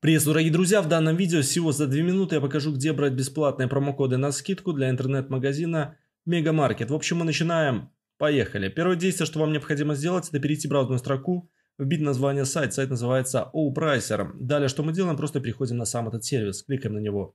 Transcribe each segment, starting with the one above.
Привет, дорогие друзья! В данном видео всего за 2 минуты я покажу, где брать бесплатные промокоды на скидку для интернет-магазина Мегамаркет. В общем, мы начинаем. Поехали. Первое действие, что вам необходимо сделать, это перейти в браузную строку, вбить название сайта. Сайт называется OPricer. Далее, что мы делаем, просто переходим на сам этот сервис, кликаем на него.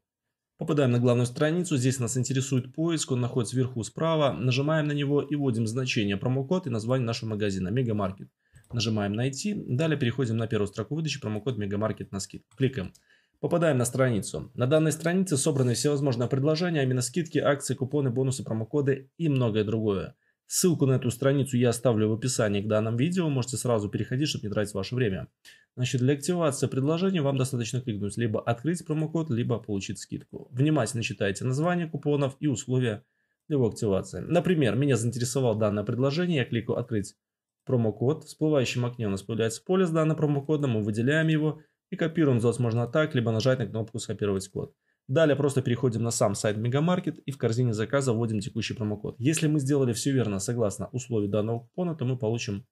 Попадаем на главную страницу, здесь нас интересует поиск, он находится вверху справа. Нажимаем на него и вводим значение промокод и название нашего магазина Мегамаркет. Нажимаем «Найти». Далее переходим на первую строку выдачи промокод «Мегамаркет на скидку». Кликаем. Попадаем на страницу. На данной странице собраны всевозможные предложения, а именно скидки, акции, купоны, бонусы, промокоды и многое другое. Ссылку на эту страницу я оставлю в описании к данному видео, можете сразу переходить, чтобы не тратить ваше время. Значит, для активации предложения вам достаточно кликнуть либо открыть промокод, либо получить скидку. Внимательно читайте название купонов и условия его активации. Например, меня заинтересовало данное предложение, я кликаю «Открыть промокод. В всплывающем окне у нас появляется поле с данным промокодом, мы выделяем его и копируем ЗОС можно так, либо нажать на кнопку «Скопировать код». Далее просто переходим на сам сайт Мегамаркет и в корзине заказа вводим текущий промокод. Если мы сделали все верно согласно условию данного купона, то мы получим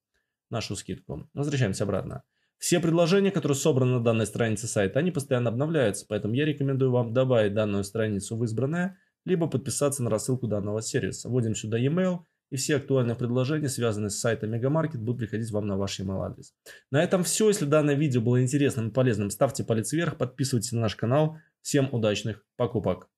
нашу скидку. Возвращаемся обратно. Все предложения, которые собраны на данной странице сайта, они постоянно обновляются, поэтому я рекомендую вам добавить данную страницу в избранное, либо подписаться на рассылку данного сервиса. Вводим сюда e-mail – и все актуальные предложения, связанные с сайтом Мегамаркет, будут приходить вам на ваш email адрес. На этом все. Если данное видео было интересным и полезным, ставьте палец вверх, подписывайтесь на наш канал. Всем удачных покупок!